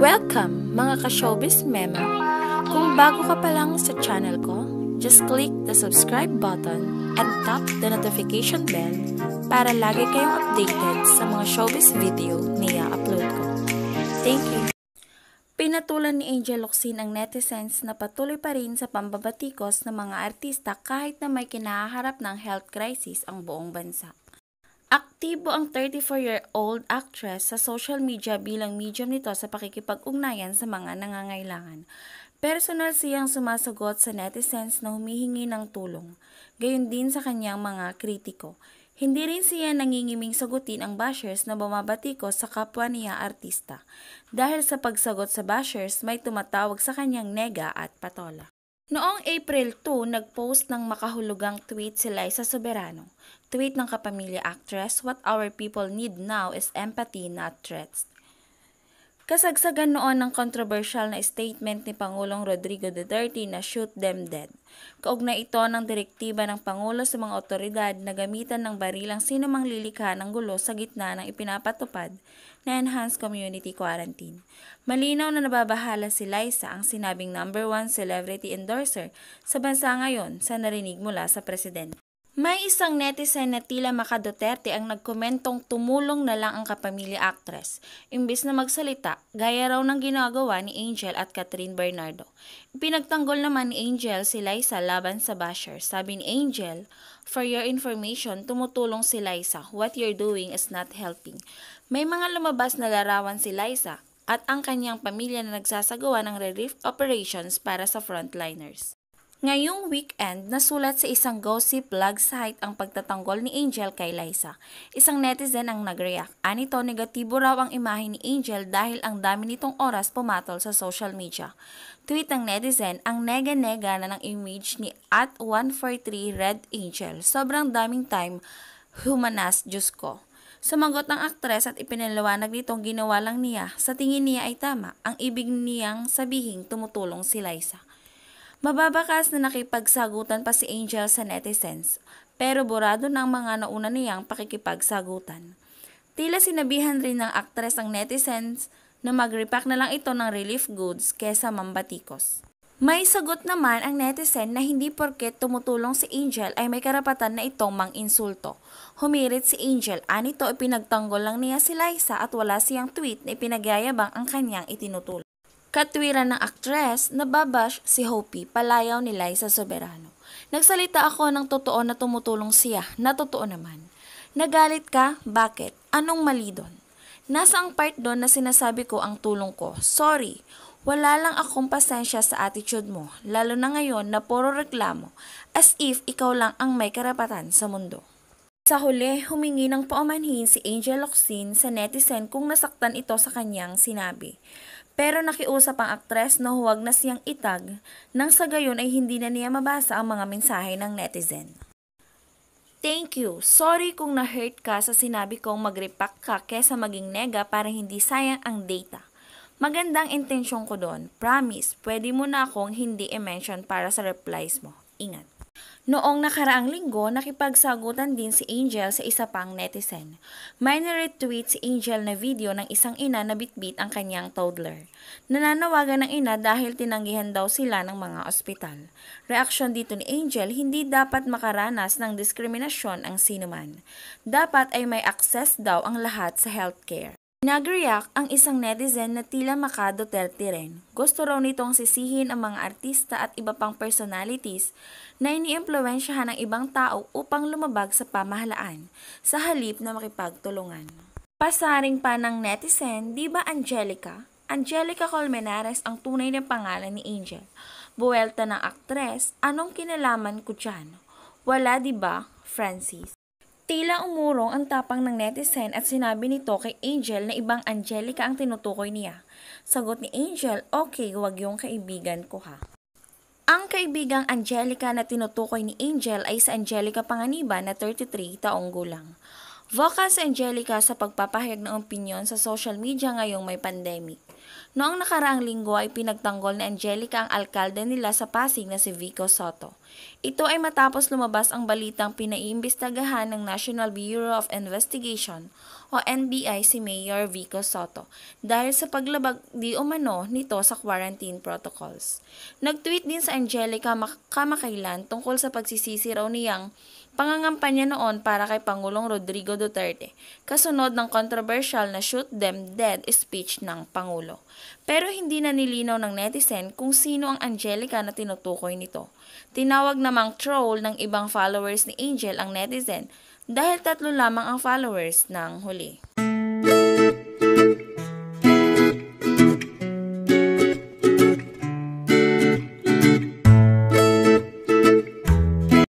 Welcome mga ka-showbiz meme! Kung bago ka pa lang sa channel ko, just click the subscribe button and tap the notification bell para lagi kayong updated sa mga showbiz video na upload ko. Thank you! Pinatulan ni Angel Locsin ang netizens na patuloy pa rin sa pambabatikos ng mga artista kahit na may kinaharap ng health crisis ang buong bansa. Aktibo ang 34-year-old actress sa social media bilang medium nito sa pakikipag-ugnayan sa mga nangangailangan. Personal siyang sumasagot sa netizens na humihingi ng tulong, gayon din sa kanyang mga kritiko. Hindi rin siya nangingiming sagutin ang bashers na bumabatikos sa kapwa niya artista. Dahil sa pagsagot sa bashers, may tumatawag sa kanyang nega at patola. Noong April 2, nagpost ng makahulugang tweet si Liza Soberano. Tweet ng kapamilya actress, What our people need now is empathy, not threats. Kasagsagan noon ng kontrobersyal na statement ni Pangulong Rodrigo Duterte na shoot them dead. Kaugnay ito ng direktiba ng Pangulo sa mga otoridad na gamitan ng barilang sinumang lilikha ng gulo sa gitna ng ipinapatupad na Enhanced Community Quarantine. Malinaw na nababahala si Liza ang sinabing number one celebrity endorser sa bansa ngayon sa narinig mula sa presidente. May isang netizen na tila makadoterte ang nagkomentong tumulong na lang ang kapamilya actress, imbis na magsalita, gaya raw ng ginagawa ni Angel at Catherine Bernardo. Pinagtanggol naman ni Angel si Liza laban sa basher. Sabi ni Angel, For your information, tumutulong si Liza. What you're doing is not helping. May mga lumabas na larawan si Liza at ang kanyang pamilya na nagsasagawa ng relief operations para sa frontliners. Ngayong weekend, nasulat sa isang gossip blog site ang pagtatanggol ni Angel kay Liza. Isang netizen ang nag-react. Anito, ah, negatibo raw ang imahe ni Angel dahil ang dami nitong oras pumatol sa social media. Tweet ng netizen, ang nega-nega na ng image ni at 143 Red Angel. Sobrang daming time, humanas, Diyos ko. Sumagot ang aktres at ipinaliwanag nitong ginawa lang niya. Sa tingin niya ay tama. Ang ibig niyang sabihin tumutulong si Liza. Mababakas na nakipagsagutan pa si Angel sa netizens, pero burado ng mga nauna niyang pakikipagsagutan. Tila sinabihan rin ng aktres ang netizens na mag-repack na lang ito ng relief goods kesa mambatikos. May sagot naman ang netizen na hindi porket tumutulong si Angel ay may karapatan na itong mang-insulto. Humirit si Angel, anito ipinagtanggol lang niya si Liza at wala siyang tweet na ipinagyayabang ang kanyang itinutulong. Katwiran ng aktres, babash si Hopi palayaw ni Liza Soberano. Nagsalita ako ng totoo na tumutulong siya, na totoo naman. Nagalit ka? Bakit? Anong mali doon? Nasa ang part doon na sinasabi ko ang tulong ko. Sorry, wala lang akong pasensya sa attitude mo, lalo na ngayon na puro reklamo, as if ikaw lang ang may karapatan sa mundo. Sa huli, humingi ng paumanhin si Angel Locsin sa netizen kung nasaktan ito sa kanyang sinabi. Pero nakiusap ang aktres na huwag na siyang itag nang sa gayon ay hindi na niya mabasa ang mga mensahe ng netizen. Thank you. Sorry kung na-hurt ka sa sinabi kong mag-repack ka kesa maging nega para hindi sayang ang data. Magandang intensyon ko doon. Promise, pwede mo na akong hindi i-mention para sa replies mo. Ingat. Noong nakaraang linggo, nakipagsagutan din si Angel sa isa pang netizen. May retweet si Angel na video ng isang ina na bitbit ang kanyang toddler. Nananawagan ng ina dahil tinanggihan daw sila ng mga ospital. Reaksyon dito ni Angel, hindi dapat makaranas ng diskriminasyon ang sinuman. Dapat ay may access daw ang lahat sa healthcare. Nagreact ang isang netizen na tila maka Duterte rin. Gusto raw nitong sisihin ang mga artista at iba pang personalities na iniimpluwensyahan ng ibang tao upang lumabag sa pamahalaan sa halip na makipagtulungan. Pasaring pa ng netizen, di ba Angelica? Angelica Colmenares ang tunay na pangalan ni Angel. Buwelta ng aktres, anong kinalaman ko dyan? Wala di ba, Francis? Tila umurong ang tapang ng netizen at sinabi nito kay Angel na ibang Angelica ang tinutukoy niya. Sagot ni Angel, okay, wag yung kaibigan ko ha. Ang kaibigang Angelica na tinutukoy ni Angel ay si Angelica Panganiba na 33 taong gulang. Vocal si Angelica sa pagpapahayag ng opinion sa social media ngayong may pandemic. Noong nakaraang linggo ay pinagtanggol ni Angelica ang alkalde nila sa Pasig na si Vico Soto. Ito ay matapos lumabas ang balitang pinaiimbestagahan ng National Bureau of Investigation o NBI si Mayor Vico Soto dahil sa paglabag di umano nito sa quarantine protocols. Nag-tweet din sa Angelica kamakailan tungkol sa pagsisisi raw niyang pangangampanya noon para kay Pangulong Rodrigo Duterte kasunod ng controversial na shoot them dead speech ng Pangulo. Manalo. Pero hindi na nilinaw ng netizen kung sino ang Angelica na tinutukoy nito. Tinawag namang troll ng ibang followers ni Angel ang netizen dahil tatlo lamang ang followers ng huli.